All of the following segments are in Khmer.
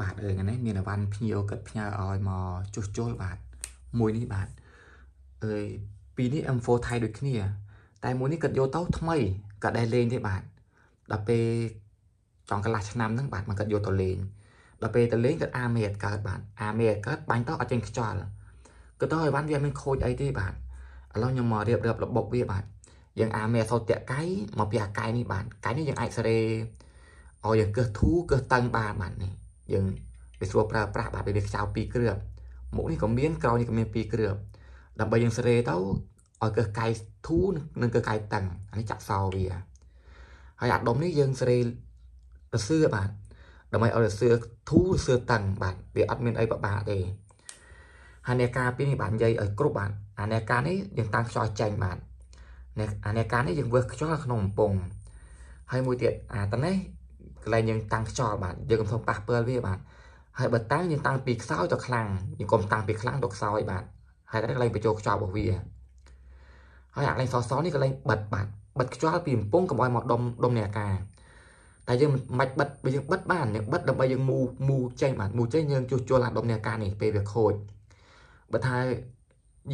បាទអើថ្ងៃនេះមានអវ៉ាន់ភ្ញៀវគាត់ផ្ញើឲ្យមកជួសជុលបាទមួយនេះបាទអើយពីរនេះ M4 ថៃដូចគ្នាតែមួយនេះគាត់យកទៅថ្មីគាត់ដែរលេងទេបាទដល់ពេលចង់កន្លះឆ្នាំហ្នឹងបាទមកគាត់យកទៅលេងដល់ពេលទៅលេងគាត់អាមេតកើតបាទអាមេតកើតបាញ់ទៅអត់ចេញខ្យល់គាត់ទៅឲ្យវ៉ាន់វាមិនខូចអីទេបាទឥឡូវខ្ញុំមករៀបរៀបរបបវាបាទយើងអាមេសោតតកៃមកពីអាកៃនេះបាទកៃនេះយើងអាចសេរីឲ្យយើងកឹះធូកឹះតឹងបានបាទនេះយើងវាស្រួលប្រើប្រាស់បាទវាខ្ចៅ2គ្រាប់មុខនេះក៏មានក្រោយនេះក៏មាន2គ្រាប់ដើម្បីយើងស្រេទៅឲ្យកឹះកាយធូរនិងកឹះកាយតឹងអានេះចាក់សោវាហើយអាដុំនេះយើងស្រេរសឿបាទដើម្បីឲ្យរសឿធូររសឿតឹងបាទវាអត់មានអីពិបាកទេហើយអ្នកការពីនេះបាទនិយាយឲ្យគ្រប់បាទអាអ្នកការនេះយើងតាំងខ្យល់ចេញបាទអាអ្នកការនេះយើងវើសខ្យល់ក្នុងកំពង់ហើយមួយទៀតអាតនេះកន្លែងយើងតាំងខ្យល់បាទយើងកុំសូវប៉ះពិលវាបាទហើយបើតាំងយើងតាំងពីខ្សោយទៅខ្លាំងយើងកុំតាំងពីខ្លាំងទៅខ្សោយបាទហើយតែកន្លែងបញ្ចូលខ្យល់របស់វាហើយអាកន្លែងសសនេះកន្លែងបិទបាទបិទខ្យល់ពីកំពង់កុំឲ្យមកដុំដុំនៃអាកាសតែយើងមិនបាច់បិទបើយើងបិទបានយើងបិទដើម្បីយើងមូមូចេញបាទមូចេញយើងជួសជុលអាដុំនៃអាកាសនេះពេលវាខូចបើថា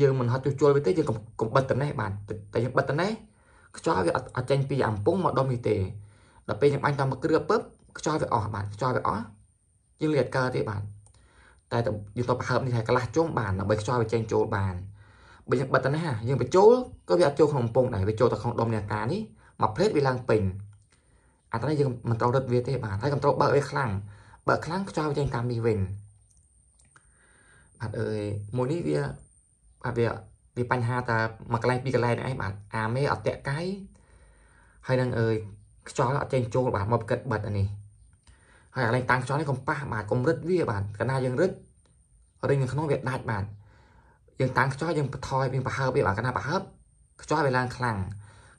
យើងមិនហត់ជួសជុលវាទេយើងកុំកុំបិទតែនេះបាទតែយើងបិទតែនេះខ្យល់វាអត់ចេញពីអំពង់មកដុំនេះទេដល់ពេលយើងបាញ់តាមមួយគ្រឿពឹបខ្យល់វាអស់បាទខ្យល់វាអស់យើងលាតកើតទេបាទតែយើងទៅប្រហើបនេះថាកន្លះជុំបានដើម្បីខ្យល់វាចេញចូលបានបើយើងបិទទៅនេះហ่าយើងបញ្ចូលក៏វាអត់ចូលក្នុងកំពង់ដែរវាចូលទៅក្នុងដុំនៃអាការនេះមកផ្លេតវាឡើងពេញអាត្រនេះយើងមិនត្រូវរត់វាទេបាទហើយកំត្រូវបើកវាខ្លាំងបើកខ្លាំងខ្យល់វាចេញតាមនេះវិញបាទអើយមួយនេះវាបាទវាវាបញ្ហាតាមួយកន្លែងពីរកន្លែងនេះឯងបាទអាមេអត់តាក់កាយហើយនឹងអើយខ្យល់អត់ចេញចូលបាទមកប្រកិតបិទអានេះហើយអាឡែងតាំងខ្យល់នេះកុំប៉ះបាទកុំរឹតវាបាទកាលណាយើងរឹតរឹងនៅក្នុងវាដាច់បាទយើងតាំងខ្យល់យើងបន្ថយវាប្រហើបវាបាទកាលណាប្រហើបខ្យល់វាឡើងខ្លាំង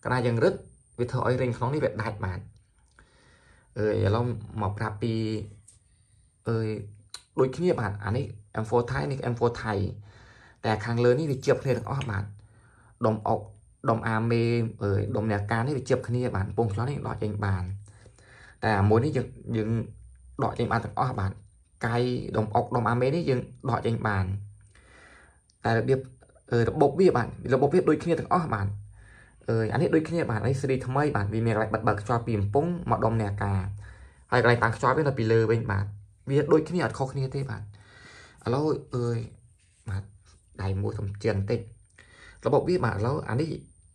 កាលណាយើងរឹតវាធ្វើឲ្យរឹងក្នុងនេះវាដាច់បាទអើយឥឡូវមកប្រាប់ពីអើយដូចគ្នាបាទអានេះ M4 Thai នេះ M4 Thai តែខាងលើនេះវាជាប់គ្នាទាំងអស់បាទដុំអុកដុំអាមេដុំអ្នកការនេះវាជាប់គ្នាបានពងខ្លោនេះដកចេញបាន តែអាមួយនេះយើងយើងដកចេញបានទាំងអស់បាទកាយដុំអុកដុំអាមេនេះយើងដកចេញបានតែរបៀបរបបវាបាទរបបវាដូចគ្នាទាំងអស់បាទអឺអានេះដូចគ្នាបាទនេះស៊េរីថ្មីបាទវាមានកន្លែងបិទបើកខ្យល់ពីកំពង់មកដុំអ្នកការហើយកន្លែងតាំងខ្យល់វានៅពីលើវិញបាទវាដូចគ្នាអត់ខុសគ្នាទេបាទឥឡូវអើយបាទដៃមួយសំជិនបន្តិចរបបវាបាទឥឡូវអានេះ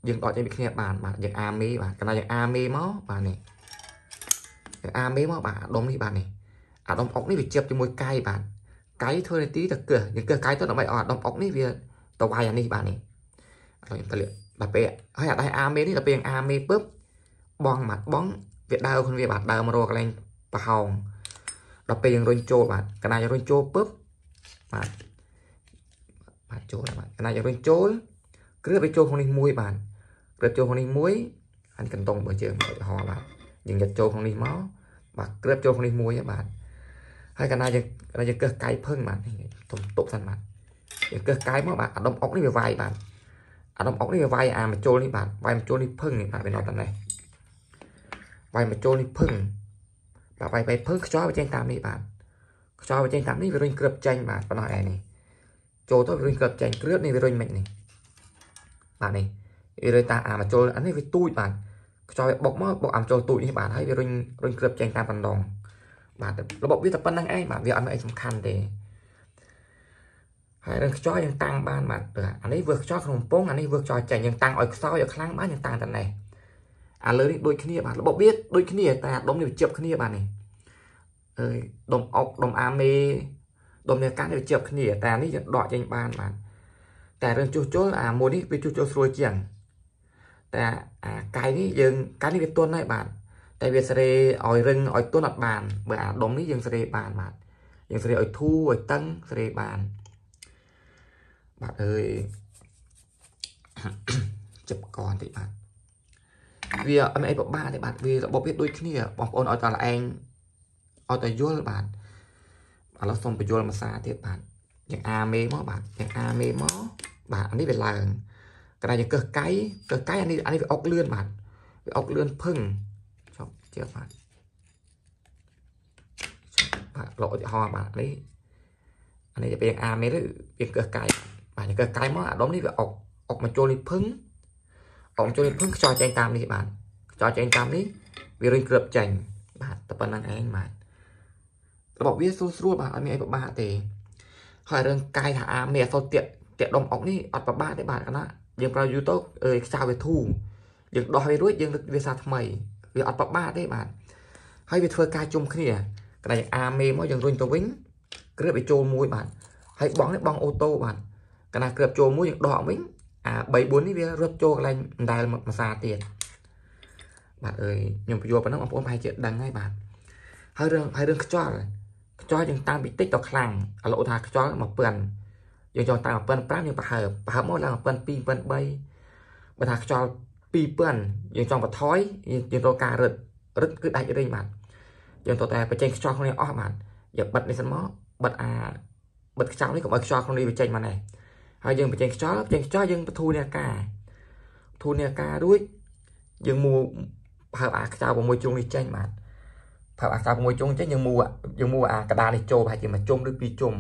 យើងដកចេញពីគ្នាបានបាទយើងអាមេបាទកណ្ដាលយើងអាមេមកបាទនេះយើងអាមេមកបាទអាដុំនេះបាទនេះអាដុំអុកនេះវាជាប់ជាមួយកាយបាទកាយធ្វើនីតិទៅកើសយើងកើសកាយទៅដើម្បីឲ្យអាដុំអុកនេះវាទៅវាយអានេះបាទនេះឥឡូវខ្ញុំទៅលាកដល់ពេលហើយអាដៃអាមេនេះដល់ពេលយើងអាមេពឹបបងបាទបងវាដើរខ្លួនវាបាទដើរមករកកន្លែងប្រហោងដល់ពេលយើងរុញចូលបាទកណ្ដាលយើងរុញចូលពឹបបាទបាទចូលបាទកណ្ដាលយើងរុញចូលគ្រឿបវាចូលក្នុងនេះមួយបានគ្រឿបចូលក្នុងនេះមួយអានកន្ទងរបស់យើងឧទាហរណ៍បាទយើងយកចូលក្នុងនេះមកបាទគ្រឿបចូលក្នុងនេះមួយបាទហើយកណ្ដាលយើងកណ្ដាលយើងកឹះកាយភឹងបាទទុំតុបសិនបាទយើងកឹះកាយមកបាទអាដុំអុកនេះវាវាយបាទអាដុំអុកនេះវាវាយអាមជុលនេះបាទវាយមជុលនេះភឹងនេះបាទវានៅតែនេះវាយមជុលនេះភឹងបាទវាយវាយភឹងខ្យល់វាចេញតាមនេះបាទខ្យល់វាចេញតាមនេះវារុញគ្រឿបចេញបាទប៉ុណ្ណោះឯនេះចូលទៅវារុញគ្រឿបចេញគ្រឿបនេះវារុញមិននេះបាទនេះវារើតាអាមចូលអានេះវាទូចបាទខ្យល់វាបុកមកបុកអាមចូលទូចនេះបាទហើយវារុញរុញគ្របចេញតាមបណ្ដងបាទរបបវាតែប៉ុណ្្នឹងឯងបាទវាអត់មានអីសំខាន់ទេហើយនឹងខ្យល់យើងតាំងបានបាទអានេះវាខ្យល់ក្នុងពងអានេះវាខ្យល់ចេញយើងតាំងឲ្យខ្សោយឲ្យខ្លាំងបានយើងតាំងតែនេះអាលើនេះដូចគ្នាបាទរបបវាដូចគ្នាតែអាដុំនេះវាជាប់គ្នាបាទនេះអើយដុំអុកដុំអាមេដុំនេះកាត់នេះវាជាប់គ្នាតែនេះយើងដកចេញបានបាទតែរឿងជួសជុលអាមួយនេះវាជួសជុលស្រួលជាង តែអាកាយនេះយើង កាយនេះវាទន់ហើយបាទតែវាស្រេឲ្យរឹងឲ្យទន់អត់បានបើអាដុំនេះយើងស្រេបាន បាទយើងស្រេឲ្យធូរឲ្យតឹងស្រេបាន បាទអើយចាប់កនតិចបាទវាអត់អីពិបាកទេបាទវារបបវាដូចគ្នាបងប្អូនឲ្យតែល្អឯងឲ្យតែយល់បាទឥឡូវសូមបញ្យល់ភាសាទៀតបាទយើងអាមេមកបាទយើងអាមេមកបាទអានេះវាឡើងកណ្ដាលយើងកឹះកៃកឹះកៃអានេះអានេះវាអុកលឿនបាទវាអុកលឿនភឹងចប់ជាបាទបាទលោកឧទាហរណ៍បាទនេះអានេះទៅពេលអាមេឬវាកឹះកៃបាទកឹះកៃមកអាដុំនេះវាអុកអុកមកចូលនេះភឹងអុកចូលនេះភឹងខ្យល់ចេញតាមនេះបាទខ្យល់ចេញតាមនេះវារញគ្របចេញបាទតែប៉ុណ្្នឹងឯងបាទរបបវាស្រួលស្រួលបាទអត់មានអីពិបាកទេហើយរឿងកាយថាអាមេអសូវទៀតតែដុំអុកនេះអត់ប្របាកទេបាទណាយើងប្រើយូរទៅខ្ចៅវាធូរយើងដោះវារួចយើងលើកវាសាថ្មី វាអត់ប្របាកទេបាទហើយវាធ្វើការជុំគ្នាកណ្ដាលយើងអាមេមកយើងរុញទៅវិញគ្រើបវាចូលមួយ បាទហើយបងនេះបងអូតូបាទកណ្ដាលគ្រើបចូលមួយយើងដកវិញអា3 4នេះវារត់ចូលកន្លែងដដែលមកភាសាទៀតបាទអើយខ្ញុំបញ្យល់ប៉ុណ្ណឹងបងប្អូនប្រហែលជាដឹងហើយបាទហើយរឿងហើយរឿងខ្យល់ខ្យល់យើងតាមពីតិចទៅខ្លាំងឥឡូវថាខ្យល់មកពឿនយើងយកតាម1500យើងប្រហើបប្រហើបមកឡើង1200 1300បើថាខ្យល់2000យើងចង់បន្ថយយើងរកការរឹតរឹតគឺដាច់រេងបាទយើងទៅតែបញ្ចេញខ្យល់ខ្លួននេះអស់បាទយើងបិទនេះសិនមកបិទអាបិទខ្យល់នេះកុំឲ្យខ្យល់ខ្លួននេះបញ្ចេញមកណែហើយយើងបញ្ចេញខ្យល់បញ្ចេញខ្យល់យើងបធូរនាការធូរនាការរួចយើងមួផើបអាខ្យល់6ជុងនេះចេញបាទផើបអាខ្យល់6ជុងចេញយើងមួយើងមួអាកដានេះចូលប្រហែលជាមួយជុំឬពីរជុំ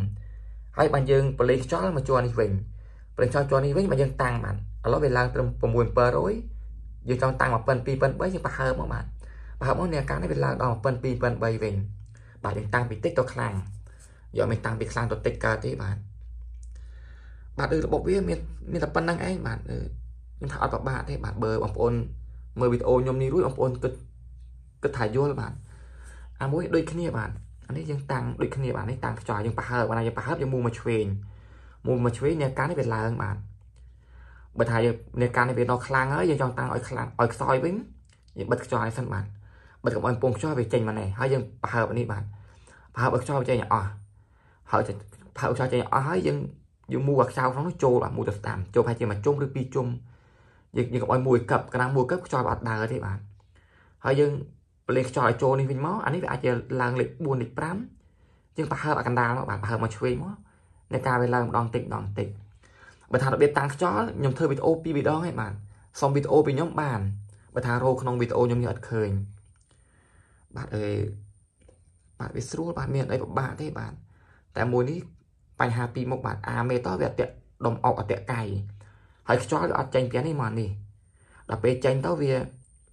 ហើយបានយើងប្រឡេងខ្យល់មកជាន់នេះវិញប្រឡេងខ្យល់ជាន់នេះវិញបានយើងតាំងបានឥឡូវវាឡើងត្រឹម6 700យើងចង់តាំង12 13យើងប្រហើមកបានប្រហើមកនេះអាការនេះវាឡើងដល់12 13វិញបាទយើងតាំងពីតិចទៅខ្លាំងយកមិនតាំងពីខ្លាំងទៅតិចកើតទេបាទបាទឬរបបវាមានមានតែប៉ុណ្្នឹងឯងបាទខ្ញុំថាអត់ប្របាកទេបាទបើបងប្អូន មើលវីដេអូខ្ញុំនេះរួចបងប្អូនគិតគិតថាយល់បាទអាមួយដូចគ្នាបាទអានេះយើងតាំងដូចគ្នាបាទនេះតាំងខ្យល់យើងប្រហើបបាទយើងប្រហើបយើងមូលមកឆ្វេងមូលមកឆ្វេងនេះការនេះវាឡើងបាទបើថាយើងនេះការនេះវាដល់ខ្លាំងហើយយើងចង់តាំងឲ្យខ្លាំងឲ្យខ្សោយវិញយើងបិទខ្យល់ឲ្យសិនបាទបិទកុំឲ្យពងខ្យល់វាចេញមកនេះហើយយើងប្រហើបនេះបាទប្រហើបឲ្យខ្យល់ចេញអស់ហើយប្រហើបខ្យល់ចេញអស់ហើយយើងយើងមូលឲ្យខ្យល់ក្នុងនោះចូលបាទមូលទៅស្ដាំចូលប្រហែលជាមួយជុំឬពីរជុំយើងយើងកុំឲ្យមួយកັບកណ្ដាលមួយកັບខ្យល់វាអត់ដើរទេបាទហើយយើងប្រលេខខ្យល់ឲ្យចូលនេះវិញមកអានេះវាអាចជាឡើងលេខ4លេខ5យើងប្រហើបអាកណ្ដាលមកបាទប្រហើបមកឆ្វេងមកនៃការវាឡើងម្ដងតិចម្ដងតិចបើថារបៀបតាំងខ្យល់ខ្ញុំធ្វើវីដេអូពីរម្ដងឯងបាទសុំវីដេអូពីខ្ញុំបានបើថារោក្នុងវីដេអូខ្ញុំនេះអត់ឃើញបាទអើយបាទវាស្រួលបាទមានអីពិបាកទេបាទតែមួយនេះបញ្ហាពីរមុខបាទអាមេតវាអតិដុំអុកអតិកាយហើយខ្យល់វាអត់ចេញពីនេះមកនេះដល់ពេលចេញទៅវា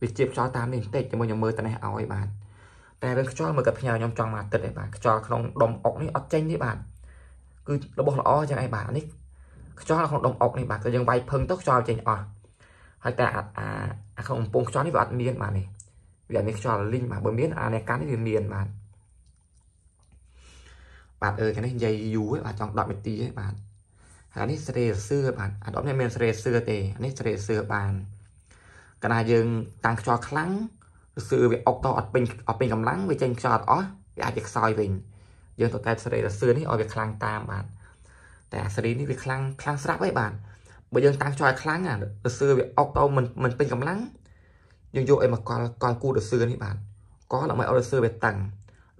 វាជាខ្យល់តាមនេះបន្តិចតែមកខ្ញុំមើលតែនេះឲ្យបាទតែរឿងខ្យល់មើលកាត់ផ្ញើខ្ញុំចង់មកទឹកឯបាទខ្យល់ក្នុងដុំអុកនេះអត់ចេញទេបាទគឺរបស់ល្អចឹងឯបាទនេះខ្យល់ក្នុងដុំអុកនេះបាទគឺយើងវាយភឹងទៅខ្យល់ចេញអស់ហើយតែអាអាក្នុងកំពង់ខ្យល់នេះវាអត់មានបាទនេះវាអត់មានខ្យល់លីងបាទបើមានអាអ្នកកាន់នេះវាមានបាទបាទអើខាងនេះនិយាយយូរឯបាទចង់10នាទីឯបាទហើយនេះស្រេសឿបាទអា10នេះមានស្រេសឿទេអានេះស្រេសឿបានកាលណាយើងតាំងខ្យល់ខ្លាំងឬសឺវាអុកតអត់ពេញអត់ពេញកម្លាំងវាចេញខ្យល់អត់អស់វាអាចវាខ្សោយវិញយើងត្រូវតែសរីរសឺនេះឲ្យវាខ្លាំងតាមបាទតែអាសរីនេះវាខ្លាំងខ្លាំងស្រាប់ហើយបាទបើយើងតាំងខ្យល់ខ្លាំងអារសឺវាអុកតមិនមិនពេញកម្លាំងយើងយកឲ្យមកកល់កល់គូរសឺនេះបាទកល់ដើម្បីឲ្យរសឺវាតឹង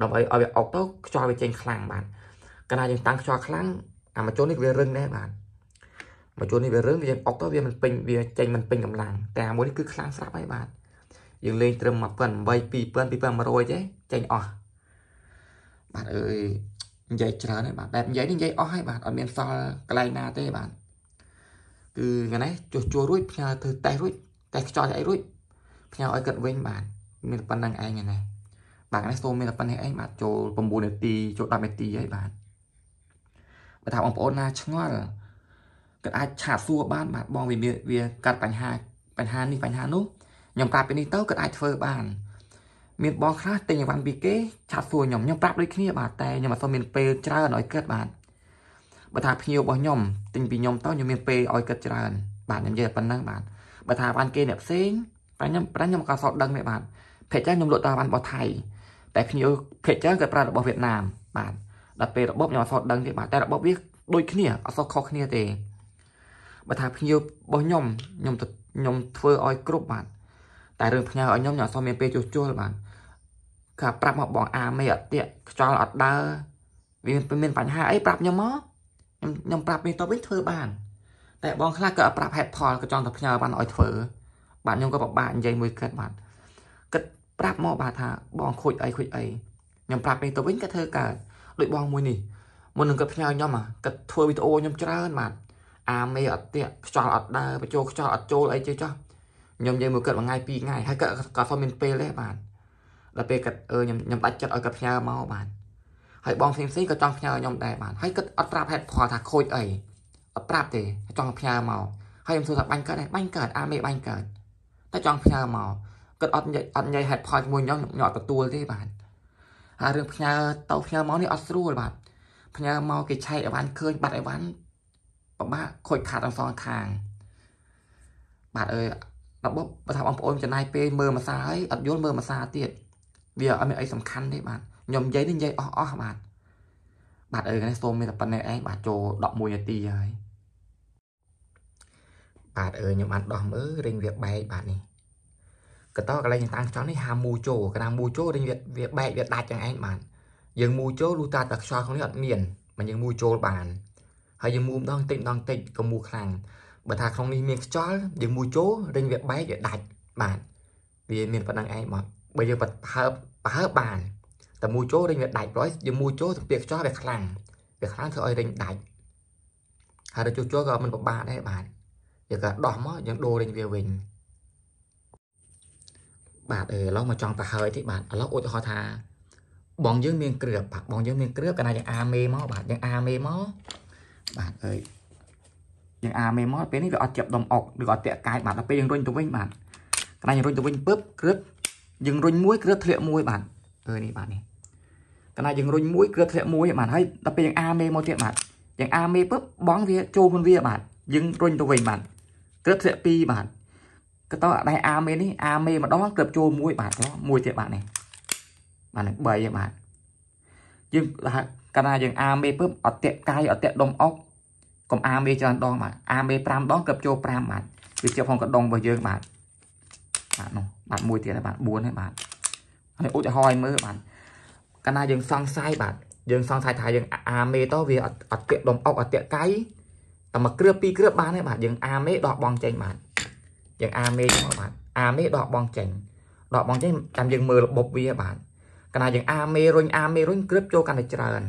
ដើម្បីឲ្យវាអុកទៅខ្យល់វាចេញខ្លាំងបាទកាលណាយើងតាំងខ្យល់ខ្លាំងអាមជននេះវារឹងដែរបាទមកជួននេះវារឿងវាអុកទៅវាមិនពេញវាចេញមិនពេញកម្លាំងតែមួយនេះគឺខ្លាំងស្រាប់ហើយបាទយើងលេងត្រឹម1800 2000 2100ទេចេញអស់បាទអើយនិយាយច្រើនហើយបាទបែបនិយាយនេះនិយាយអស់ហើយបាទអត់មានសល់កន្លែងណាទេបាទគឺថ្ងៃនេះជួសជុលរួចផ្ញើធ្វើតេស្តរួចតេស្តខ្យល់អីរួចផ្ញើឲ្យគាត់វិញបាទមានប៉ុណ្ណឹងឯងណាបាទនេះសូមមានតែប៉ុណ្ណេះឯងបាទចូល9នាទីចូល10នាទីហើយបាទបើថាបងប្អូនណាឆ្ងល់ក៏អាចឆាតសួរបានបាទបងវាវាកាត់បញ្ហាបញ្ហានេះបញ្ហានោះខ្ញុំប្រាប់ពីនេះទៅក៏អាចធ្វើបាន មានបងខ្លះទិញអីវ៉ាន់ពីគេឆាតសួរខ្ញុំខ្ញុំប្រាប់ដូចគ្នាបាទតែខ្ញុំអត់សូវមានពេលច្រើនឲ្យគិតបាទបើថាភ្ញៀវរបស់ខ្ញុំទិញពីខ្ញុំទៅខ្ញុំមានពេលឲ្យគិតច្រើនបាទខ្ញុំនិយាយប៉ុណ្ណឹងបាទបើថាវ៉ាន់គេអ្នកផ្សេងតែខ្ញុំប្រាំខ្ញុំក៏សតដឹងដែរបាទភាគច្រើនខ្ញុំលក់តាវ៉ាន់របស់ថៃតែភ្ញៀវភាគច្រើនក៏ប្រើរបស់វៀតណាមបាទដល់ពេលរបបខ្ញុំអត់សតដឹងទេបាទតែរបបវាដូចគ្នាអត់សតខុសគ្នាទេបើថាភ្ញៀវរបស់ខ្ញុំខ្ញុំទៅខ្ញុំធ្វើឲ្យគ្រប់បាទតែរឿងផ្ញើឲ្យខ្ញុំខ្ញុំអត់សមមានពេលជួសជុលបាទកាប្រាប់មកបងអាមេអត់ទៀកខ្យល់អត់ដើរវាមានបញ្ហាអីប្រាប់ខ្ញុំមកខ្ញុំខ្ញុំប្រាប់មេតបវិញធ្វើបាន តែបងខ្លះក៏ប្រាប់ហេតុផលក៏ចង់តែផ្ញើបានឲ្យធ្វើ បាទខ្ញុំក៏ពិបាកនិយាយមួយគិតបាទគិតប្រាប់មកបាទថាបងខូចអីខូចអីខ្ញុំប្រាប់មេតបវិញក៏ធ្វើកើតដូចបង មួយនេះមុននឹងគាត់ផ្ញើខ្ញុំអាគាត់ធ្វើវីដេអូខ្ញុំច្រើនបាទអាមេអត់ទៀកខ្យល់អត់ដើរបញ្ចូលខ្យល់អត់ចូលអីចេះចោះខ្ញុំនិយាយមួយគាត់មួយថ្ងៃពីរថ្ងៃហើយគាត់ក៏សុំមាន ពេលដែរបាទដល់ពេលគាត់អឺខ្ញុំខ្ញុំដាច់ចិត្តឲ្យគាត់ផ្ញើមកបាទហើយបងផ្សេងផ្សេងក៏ចង់ផ្ញើខ្ញុំដែរបាទហើយគាត់អត់ប្រាប់ហេតុផលថាខូចអីអត់ប្រាប់ទេចង់ផ្ញើមកហើយខ្ញុំសួរថាបាញ់កើតដែរបាញ់កើតអាមេបាញ់កើតតែចង់ផ្ញើមកគាត់អត់អត់ញ៉ៃហេតុផលជាមួយខ្ញុំខ្ញុំអត់ទទួលទេបាទហើយរឿងផ្ញើទៅផ្ញើមកនេះអត់ស្រួលបាទផ្ញើមកគេឆែកអីវ៉ាន់ឃើញបាត់អីវ៉ាន់ពិបាកខូចខាតអសងខាងបាទអើយរបបបើថាបងប្អូនចំណាយពេលមើលមួយសារហើយអត់យល់មើលមួយសារទៀតវាអត់មានអីសំខាន់ទេបាទខ្ញុំនិយាយនេះនិយាយអស់អស់បាទបាទអើនេះសូមមានតែប៉ុណ្្នេះឯងបាទចូល11នាទីហើយបាទអើខ្ញុំបានដោះមើលរិញវាបែកបាទនេះកតកន្លែងតាំងខ្យល់នេះហាមូជោកណាមូជោរិញវាវាបែកវាដាច់ចឹងឯងបាទយើងមូជោលូតាតខ្យល់ក្នុងនេះអត់មានមិនយើងមូជោបានហើយយើងមូលម្ដងតិចម្ដងតិចកុំមូលខ្លាំងបើថាក្នុងនេះមានខ្យល់យើងមូលចូលរិញវាបែកវាដាច់បាទវាមានប៉ុណ្ណឹងឯងមកបើយើងបើហើបបើហើបបានតែមូលចូលរិញវាដាច់ព្រោះយើងមូលចូលសំភារខ្យល់វាខ្លាំងវាខ្លាំងធ្វើឲ្យរិញដាច់ហើយទៅជួសជុលក៏មិនពិបាកដែរបាទយើងក៏ដោះមកយើងដូររិញវាវិញបាទឥឡូវមកចង់ប្រហើយតិចបាទឥឡូវឧទាហរណ៍ថា បងយើងមានគ្រឿបបងយើងមានគ្រឿបកាលណាយើងអាមេមកបាទយើងអាមេមកបាទអើយយើងអាមេមកពេលនេះវាអត់ជាប់ដុំអុកឬក៏តាក់កាយបាទដល់ពេលយើងរុញទៅវិញបាទកន្លែងរុញទៅវិញពឹបក្រឹតយើងរុញមួយក្រឹតធ្លាក់មួយបាទអើនេះបាទនេះកន្លែងយើងរុញមួយក្រឹតធ្លាក់មួយបាទហើយដល់ពេលយើងអាមេមកទៀតបាទយើងអាមេពឹបបងវាចូលមុនវាបាទយើងរុញទៅវិញបាទក្រឹតធ្លាក់ពីរបាទក៏តោះដែរអាមេនេះអាមេម្ដងក្រឹបចូលមួយបាទមួយទៀតបាទនេះបាទនេះ3បាទយើងដាក់កាលណាយើងអាមេពឹបអត់តាក់កាយអត់តាក់ដុំអុកកុំអាមេច្រើនដងបាទអាមេ5ដងគឹបចូល5បាទវាជាប់ក្នុងកដុងរបស់យើងបាទបាទនោះបាទមួយទៀតហើយបាទ4ហើយបាទហើយឧទាហរណ៍ឲ្យមើលបាទកាលណាយើងសង្ស័យបាទយើងសង្ស័យថាយើងអាមេតវាអត់តាក់ដុំអុកអត់តាក់កាយតែមួយគ្រឿពីរគ្រឿបានហើយបាទយើងអាមេដកបងចេញបាទយើងអាមេចឹងបាទអាមេដកបងចេញដកបងចេញចាំយើងមើលរបបវាបាទកណ្ណាយើងអាមេរុញអាមេរុញក្រឹបចូលកាន់តែច្រើន